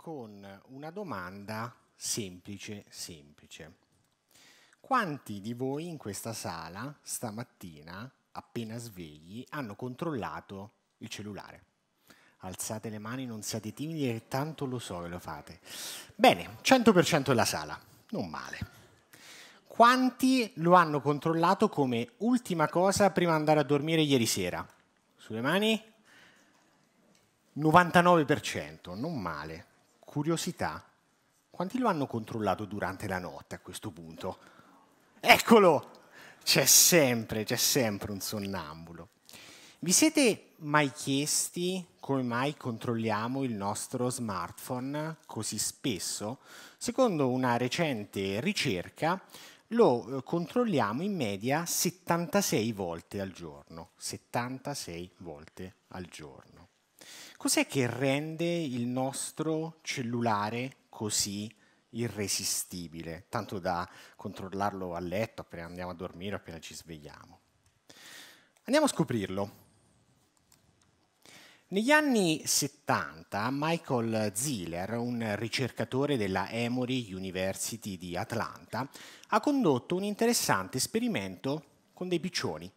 con una domanda semplice, semplice. Quanti di voi in questa sala stamattina, appena svegli, hanno controllato il cellulare? Alzate le mani, non siate timidi, tanto lo so che lo fate. Bene, 100% della sala, non male. Quanti lo hanno controllato come ultima cosa prima di andare a dormire ieri sera? Sulle mani? 99%, non male. Curiosità. Quanti lo hanno controllato durante la notte a questo punto? Eccolo! C'è sempre, c'è sempre un sonnambulo. Vi siete mai chiesti come mai controlliamo il nostro smartphone così spesso? Secondo una recente ricerca, lo eh, controlliamo in media 76 volte al giorno. 76 volte al giorno. Cos'è che rende il nostro cellulare così irresistibile, tanto da controllarlo a letto appena andiamo a dormire, appena ci svegliamo? Andiamo a scoprirlo. Negli anni 70 Michael Ziller, un ricercatore della Emory University di Atlanta, ha condotto un interessante esperimento con dei piccioni.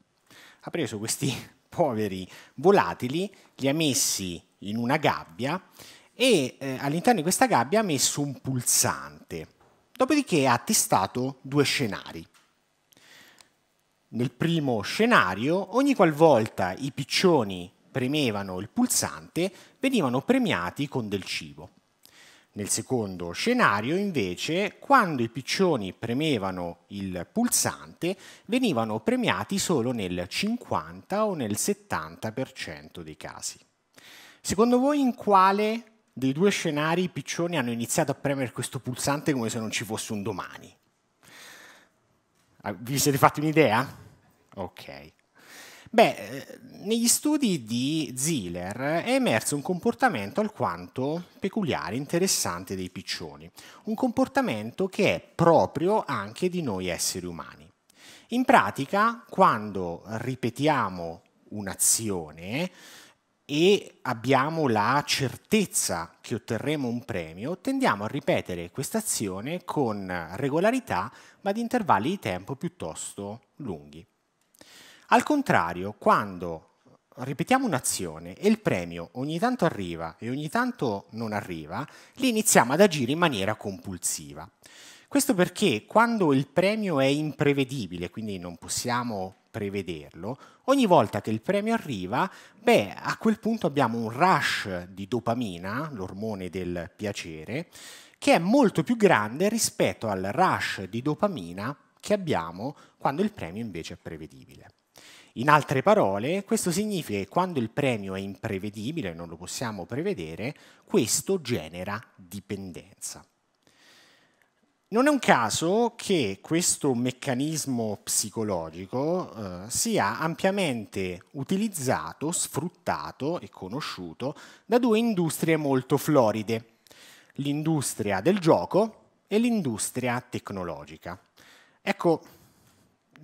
Ha preso questi poveri volatili, li ha messi in una gabbia e eh, all'interno di questa gabbia ha messo un pulsante. Dopodiché ha testato due scenari. Nel primo scenario, ogni qualvolta i piccioni premevano il pulsante, venivano premiati con del cibo. Nel secondo scenario, invece, quando i piccioni premevano il pulsante, venivano premiati solo nel 50 o nel 70% dei casi. Secondo voi in quale dei due scenari i piccioni hanno iniziato a premere questo pulsante come se non ci fosse un domani? Ah, vi siete fatti un'idea? Ok. Beh, negli studi di Ziller è emerso un comportamento alquanto peculiare, interessante dei piccioni, un comportamento che è proprio anche di noi esseri umani. In pratica, quando ripetiamo un'azione e abbiamo la certezza che otterremo un premio, tendiamo a ripetere questa azione con regolarità ma di intervalli di tempo piuttosto lunghi. Al contrario, quando ripetiamo un'azione e il premio ogni tanto arriva e ogni tanto non arriva, lì iniziamo ad agire in maniera compulsiva. Questo perché quando il premio è imprevedibile, quindi non possiamo prevederlo, ogni volta che il premio arriva, beh, a quel punto abbiamo un rush di dopamina, l'ormone del piacere, che è molto più grande rispetto al rush di dopamina che abbiamo quando il premio invece è prevedibile. In altre parole, questo significa che quando il premio è imprevedibile, non lo possiamo prevedere, questo genera dipendenza. Non è un caso che questo meccanismo psicologico eh, sia ampiamente utilizzato, sfruttato e conosciuto da due industrie molto floride, l'industria del gioco e l'industria tecnologica. Ecco,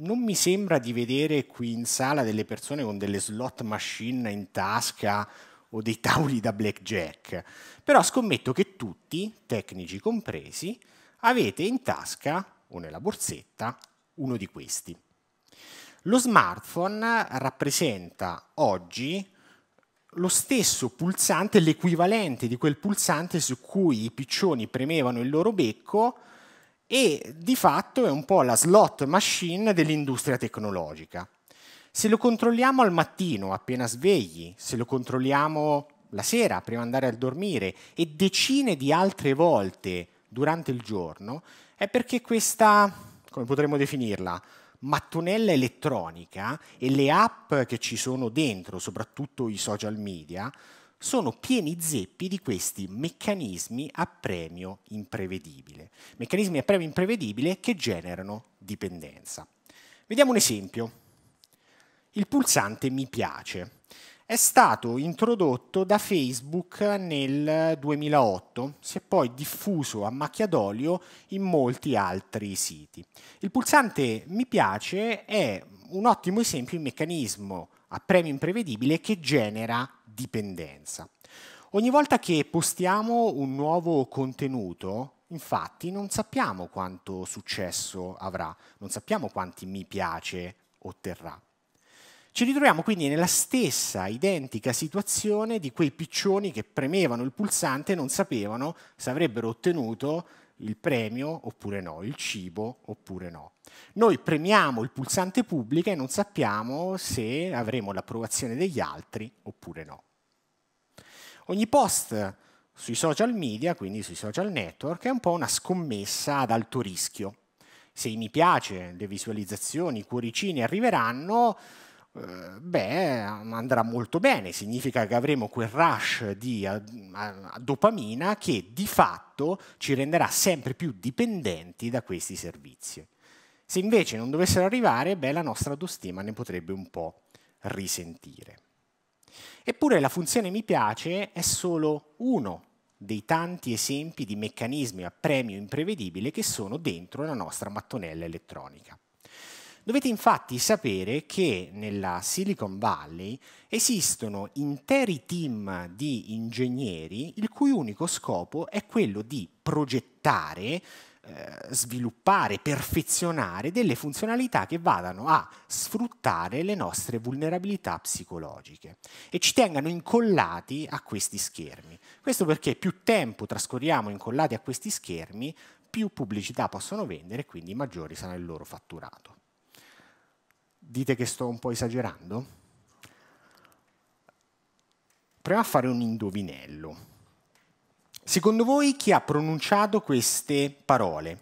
non mi sembra di vedere qui in sala delle persone con delle slot machine in tasca o dei tavoli da blackjack, però scommetto che tutti, tecnici compresi, avete in tasca o nella borsetta uno di questi. Lo smartphone rappresenta oggi lo stesso pulsante, l'equivalente di quel pulsante su cui i piccioni premevano il loro becco e di fatto è un po' la slot machine dell'industria tecnologica. Se lo controlliamo al mattino appena svegli, se lo controlliamo la sera prima di andare a dormire e decine di altre volte durante il giorno, è perché questa, come potremmo definirla, mattonella elettronica e le app che ci sono dentro, soprattutto i social media, sono pieni zeppi di questi meccanismi a premio imprevedibile. Meccanismi a premio imprevedibile che generano dipendenza. Vediamo un esempio. Il pulsante mi piace è stato introdotto da Facebook nel 2008, si è poi diffuso a macchia d'olio in molti altri siti. Il pulsante mi piace è un ottimo esempio di meccanismo a premio imprevedibile che genera dipendenza. Ogni volta che postiamo un nuovo contenuto, infatti, non sappiamo quanto successo avrà, non sappiamo quanti mi piace otterrà. Ci ritroviamo quindi nella stessa identica situazione di quei piccioni che premevano il pulsante e non sapevano se avrebbero ottenuto il premio oppure no, il cibo oppure no. Noi premiamo il pulsante pubblico e non sappiamo se avremo l'approvazione degli altri oppure no. Ogni post sui social media, quindi sui social network, è un po' una scommessa ad alto rischio. Se mi piace, le visualizzazioni, i cuoricini arriveranno, eh, beh, andrà molto bene, significa che avremo quel rush di eh, dopamina che di fatto ci renderà sempre più dipendenti da questi servizi. Se invece non dovessero arrivare, beh, la nostra autostima ne potrebbe un po' risentire. Eppure la funzione mi piace è solo uno dei tanti esempi di meccanismi a premio imprevedibile che sono dentro la nostra mattonella elettronica. Dovete infatti sapere che nella Silicon Valley esistono interi team di ingegneri il cui unico scopo è quello di progettare eh, sviluppare, perfezionare delle funzionalità che vadano a sfruttare le nostre vulnerabilità psicologiche e ci tengano incollati a questi schermi. Questo perché più tempo trascorriamo incollati a questi schermi, più pubblicità possono vendere e quindi maggiori sarà il loro fatturato. Dite che sto un po' esagerando? Proviamo a fare un indovinello. Secondo voi chi ha pronunciato queste parole?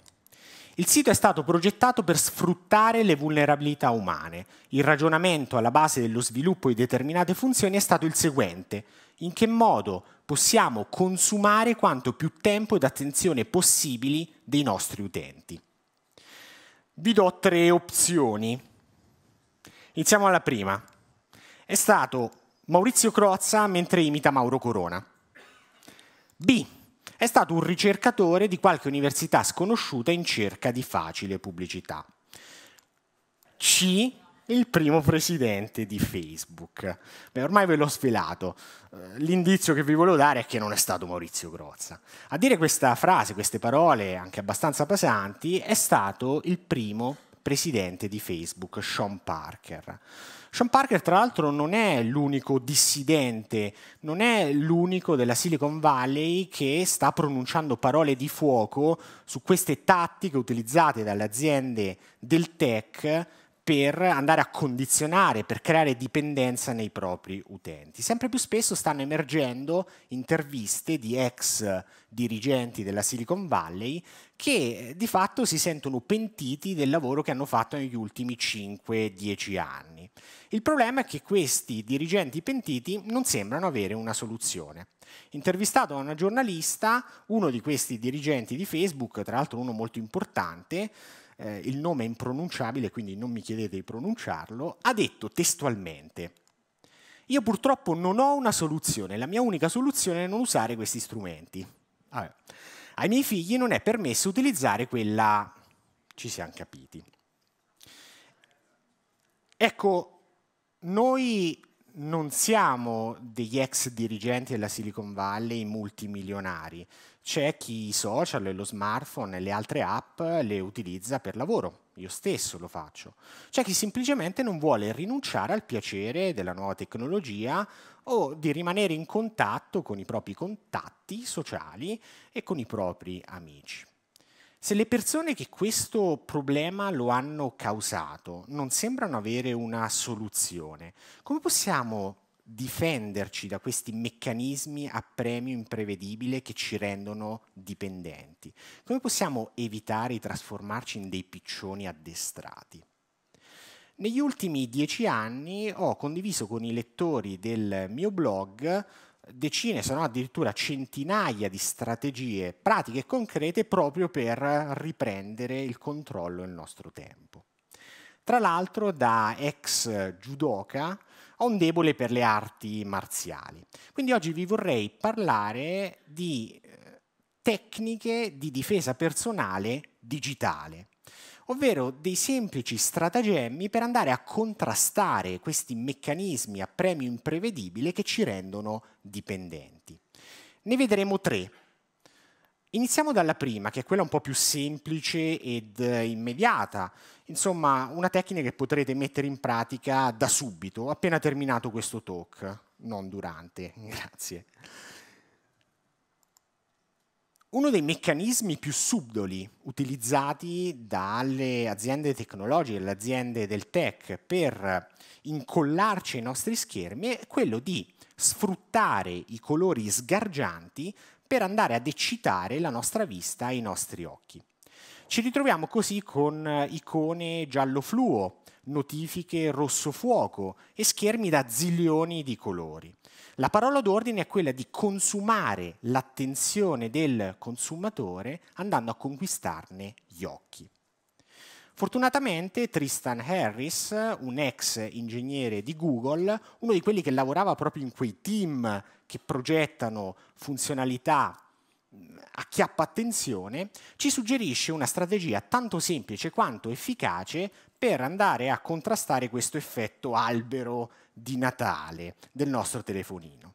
Il sito è stato progettato per sfruttare le vulnerabilità umane. Il ragionamento alla base dello sviluppo di determinate funzioni è stato il seguente. In che modo possiamo consumare quanto più tempo ed attenzione possibili dei nostri utenti? Vi do tre opzioni. Iniziamo alla prima. È stato Maurizio Crozza mentre imita Mauro Corona. B è stato un ricercatore di qualche università sconosciuta in cerca di facile pubblicità. C il primo presidente di Facebook. Beh, ormai ve l'ho svelato. Eh, l'indizio che vi volevo dare è che non è stato Maurizio Grozza. A dire questa frase, queste parole anche abbastanza pesanti, è stato il primo presidente di Facebook, Sean Parker. Sean Parker, tra l'altro, non è l'unico dissidente, non è l'unico della Silicon Valley che sta pronunciando parole di fuoco su queste tattiche utilizzate dalle aziende del tech per andare a condizionare, per creare dipendenza nei propri utenti. Sempre più spesso stanno emergendo interviste di ex dirigenti della Silicon Valley che eh, di fatto si sentono pentiti del lavoro che hanno fatto negli ultimi 5-10 anni. Il problema è che questi dirigenti pentiti non sembrano avere una soluzione. Intervistato da una giornalista, uno di questi dirigenti di Facebook, tra l'altro uno molto importante, eh, il nome è impronunciabile, quindi non mi chiedete di pronunciarlo, ha detto testualmente, io purtroppo non ho una soluzione, la mia unica soluzione è non usare questi strumenti. Ah, ai miei figli non è permesso utilizzare quella... ci siamo capiti. Ecco, noi non siamo degli ex dirigenti della Silicon Valley multimilionari. C'è chi i social e lo smartphone e le altre app le utilizza per lavoro, io stesso lo faccio. C'è chi semplicemente non vuole rinunciare al piacere della nuova tecnologia o di rimanere in contatto con i propri contatti sociali e con i propri amici. Se le persone che questo problema lo hanno causato non sembrano avere una soluzione, come possiamo difenderci da questi meccanismi a premio imprevedibile che ci rendono dipendenti? Come possiamo evitare di trasformarci in dei piccioni addestrati? Negli ultimi dieci anni ho condiviso con i lettori del mio blog decine, se no addirittura centinaia di strategie pratiche e concrete proprio per riprendere il controllo del nostro tempo. Tra l'altro da ex judoka ho un debole per le arti marziali. Quindi oggi vi vorrei parlare di eh, tecniche di difesa personale digitale ovvero dei semplici stratagemmi per andare a contrastare questi meccanismi a premio imprevedibile che ci rendono dipendenti. Ne vedremo tre. Iniziamo dalla prima, che è quella un po' più semplice ed immediata, insomma una tecnica che potrete mettere in pratica da subito, appena terminato questo talk, non durante, grazie. Uno dei meccanismi più subdoli utilizzati dalle aziende tecnologiche, dalle aziende del tech per incollarci ai nostri schermi è quello di sfruttare i colori sgargianti per andare ad eccitare la nostra vista e i nostri occhi. Ci ritroviamo così con eh, icone giallo fluo, notifiche rosso fuoco e schermi da zilioni di colori. La parola d'ordine è quella di consumare l'attenzione del consumatore andando a conquistarne gli occhi. Fortunatamente Tristan Harris, un ex ingegnere di Google, uno di quelli che lavorava proprio in quei team che progettano funzionalità a chiappa attenzione, ci suggerisce una strategia tanto semplice quanto efficace per andare a contrastare questo effetto albero di Natale del nostro telefonino.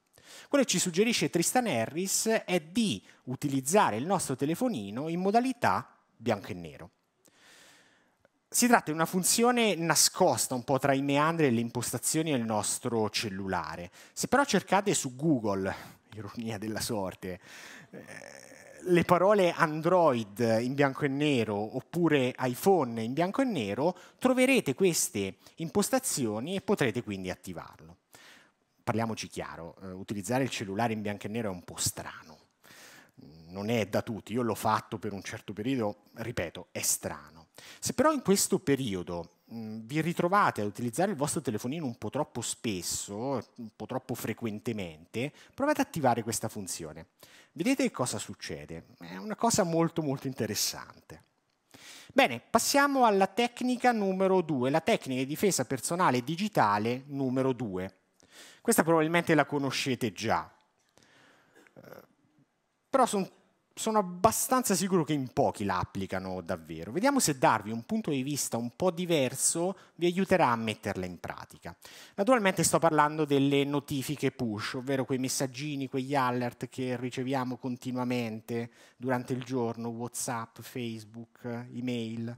Quello che ci suggerisce Tristan Harris è di utilizzare il nostro telefonino in modalità bianco e nero. Si tratta di una funzione nascosta un po' tra i meandri e le impostazioni del nostro cellulare. Se però cercate su Google, ironia della sorte, eh, le parole Android in bianco e nero oppure iPhone in bianco e nero, troverete queste impostazioni e potrete quindi attivarlo. Parliamoci chiaro, eh, utilizzare il cellulare in bianco e nero è un po' strano, non è da tutti, io l'ho fatto per un certo periodo, ripeto, è strano. Se però in questo periodo Mm, vi ritrovate a utilizzare il vostro telefonino un po' troppo spesso, un po' troppo frequentemente, provate ad attivare questa funzione. Vedete cosa succede. È una cosa molto molto interessante. Bene, passiamo alla tecnica numero 2, la tecnica di difesa personale digitale numero 2. Questa probabilmente la conoscete già, eh, però sono sono abbastanza sicuro che in pochi la applicano davvero. Vediamo se darvi un punto di vista un po' diverso vi aiuterà a metterla in pratica. Naturalmente sto parlando delle notifiche push, ovvero quei messaggini, quegli alert che riceviamo continuamente durante il giorno, WhatsApp, Facebook, email.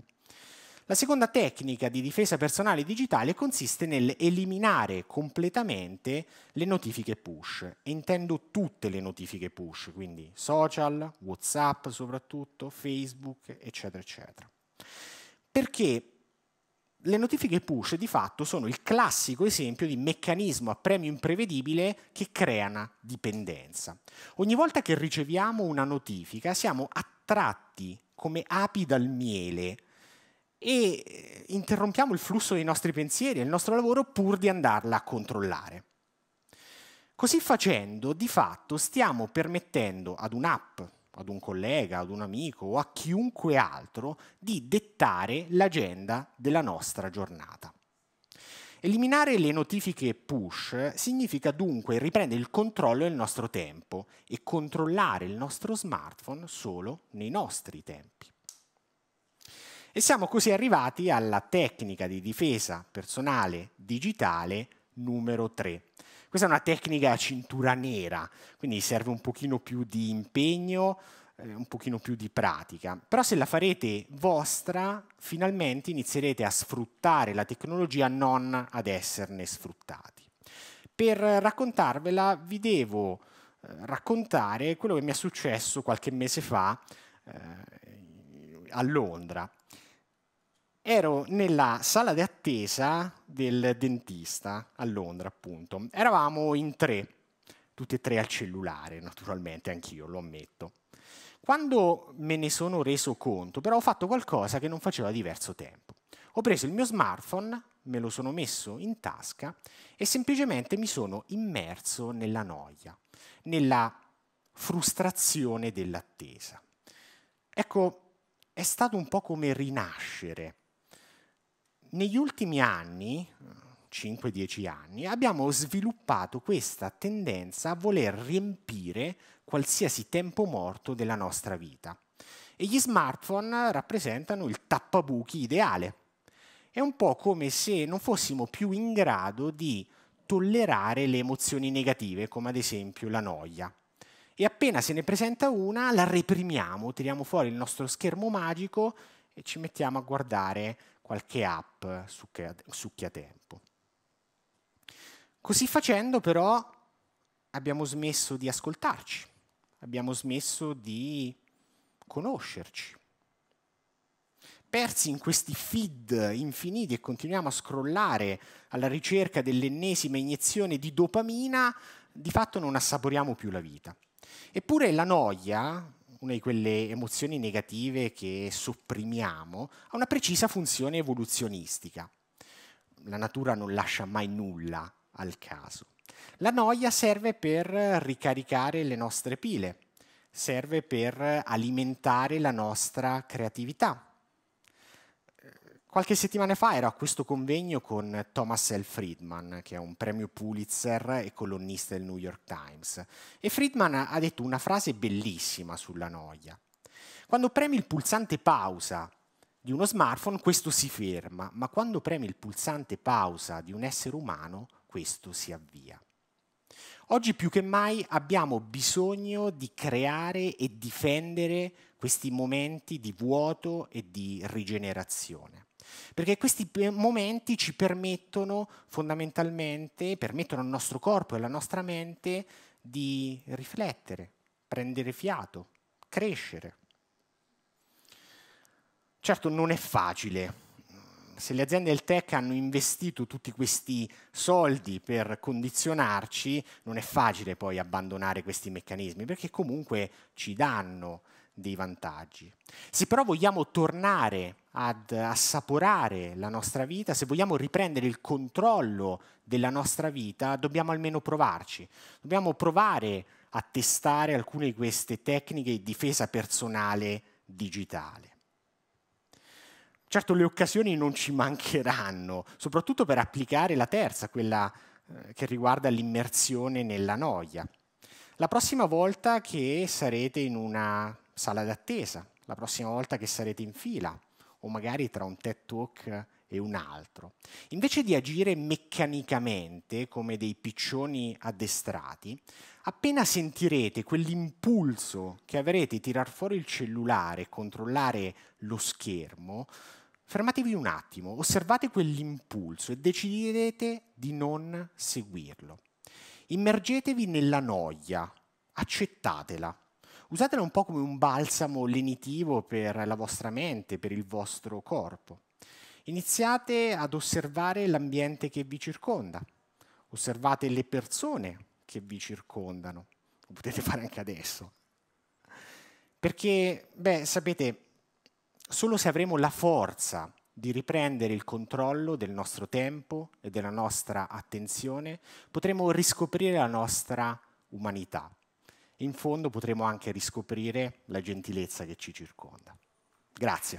La seconda tecnica di difesa personale digitale consiste nell'eliminare completamente le notifiche push. Intendo tutte le notifiche push, quindi social, WhatsApp soprattutto, Facebook, eccetera, eccetera. Perché le notifiche push di fatto sono il classico esempio di meccanismo a premio imprevedibile che crea una dipendenza. Ogni volta che riceviamo una notifica siamo attratti come api dal miele e eh, interrompiamo il flusso dei nostri pensieri e il nostro lavoro pur di andarla a controllare. Così facendo, di fatto, stiamo permettendo ad un'app, ad un collega, ad un amico o a chiunque altro di dettare l'agenda della nostra giornata. Eliminare le notifiche push significa dunque riprendere il controllo del nostro tempo e controllare il nostro smartphone solo nei nostri tempi. E siamo così arrivati alla tecnica di difesa personale digitale numero 3. Questa è una tecnica a cintura nera, quindi serve un pochino più di impegno, eh, un pochino più di pratica. Però se la farete vostra, finalmente inizierete a sfruttare la tecnologia non ad esserne sfruttati. Per raccontarvela vi devo eh, raccontare quello che mi è successo qualche mese fa eh, a Londra ero nella sala di attesa del dentista a Londra, appunto. Eravamo in tre, tutti e tre al cellulare, naturalmente, anch'io lo ammetto. Quando me ne sono reso conto, però ho fatto qualcosa che non faceva diverso tempo. Ho preso il mio smartphone, me lo sono messo in tasca e semplicemente mi sono immerso nella noia, nella frustrazione dell'attesa. Ecco, è stato un po' come rinascere negli ultimi anni, 5-10 anni, abbiamo sviluppato questa tendenza a voler riempire qualsiasi tempo morto della nostra vita. E gli smartphone rappresentano il tappabuchi ideale. È un po' come se non fossimo più in grado di tollerare le emozioni negative, come ad esempio la noia. E appena se ne presenta una, la reprimiamo, tiriamo fuori il nostro schermo magico e ci mettiamo a guardare qualche app tempo. Così facendo però abbiamo smesso di ascoltarci, abbiamo smesso di conoscerci. Persi in questi feed infiniti e continuiamo a scrollare alla ricerca dell'ennesima iniezione di dopamina, di fatto non assaporiamo più la vita. Eppure la noia, una di quelle emozioni negative che sopprimiamo, ha una precisa funzione evoluzionistica. La natura non lascia mai nulla al caso. La noia serve per ricaricare le nostre pile, serve per alimentare la nostra creatività, Qualche settimana fa ero a questo convegno con Thomas L. Friedman, che è un premio Pulitzer e colonnista del New York Times. E Friedman ha detto una frase bellissima sulla noia. Quando premi il pulsante pausa di uno smartphone, questo si ferma, ma quando premi il pulsante pausa di un essere umano, questo si avvia. Oggi più che mai abbiamo bisogno di creare e difendere questi momenti di vuoto e di rigenerazione perché questi momenti ci permettono fondamentalmente, permettono al nostro corpo e alla nostra mente di riflettere, prendere fiato, crescere. Certo non è facile. Se le aziende del tech hanno investito tutti questi soldi per condizionarci, non è facile poi abbandonare questi meccanismi, perché comunque ci danno dei vantaggi. Se però vogliamo tornare ad assaporare la nostra vita, se vogliamo riprendere il controllo della nostra vita, dobbiamo almeno provarci. Dobbiamo provare a testare alcune di queste tecniche di difesa personale digitale. Certo le occasioni non ci mancheranno, soprattutto per applicare la terza, quella eh, che riguarda l'immersione nella noia. La prossima volta che sarete in una sala d'attesa, la prossima volta che sarete in fila, o magari tra un TED Talk e un altro. Invece di agire meccanicamente come dei piccioni addestrati, appena sentirete quell'impulso che avrete tirar fuori il cellulare e controllare lo schermo, fermatevi un attimo, osservate quell'impulso e decidete di non seguirlo. Immergetevi nella noia, accettatela usatela un po' come un balsamo lenitivo per la vostra mente, per il vostro corpo. Iniziate ad osservare l'ambiente che vi circonda, osservate le persone che vi circondano, lo potete fare anche adesso. Perché, beh, sapete, solo se avremo la forza di riprendere il controllo del nostro tempo e della nostra attenzione, potremo riscoprire la nostra umanità in fondo potremo anche riscoprire la gentilezza che ci circonda. Grazie.